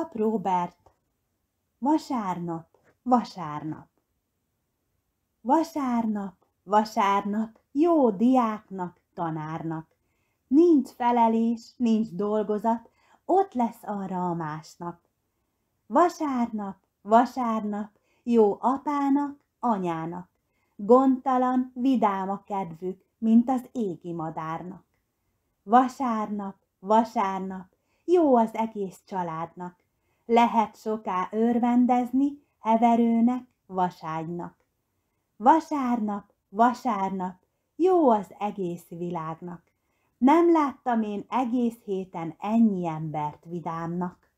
Pap Róbert, vasárnap, vasárnap. Vasárnap, vasárnap, jó diáknak, tanárnak. Nincs felelés, nincs dolgozat, ott lesz arra a másnap. Vasárnap, vasárnap, jó apának, anyának. Gondtalan, vidám a kedvük, mint az égi madárnak. Vasárnap, vasárnap, jó az egész családnak lehet soká örvendezni heverőnek, vaságynak. Vasárnap, vasárnap, jó az egész világnak. Nem láttam én egész héten ennyi embert vidámnak.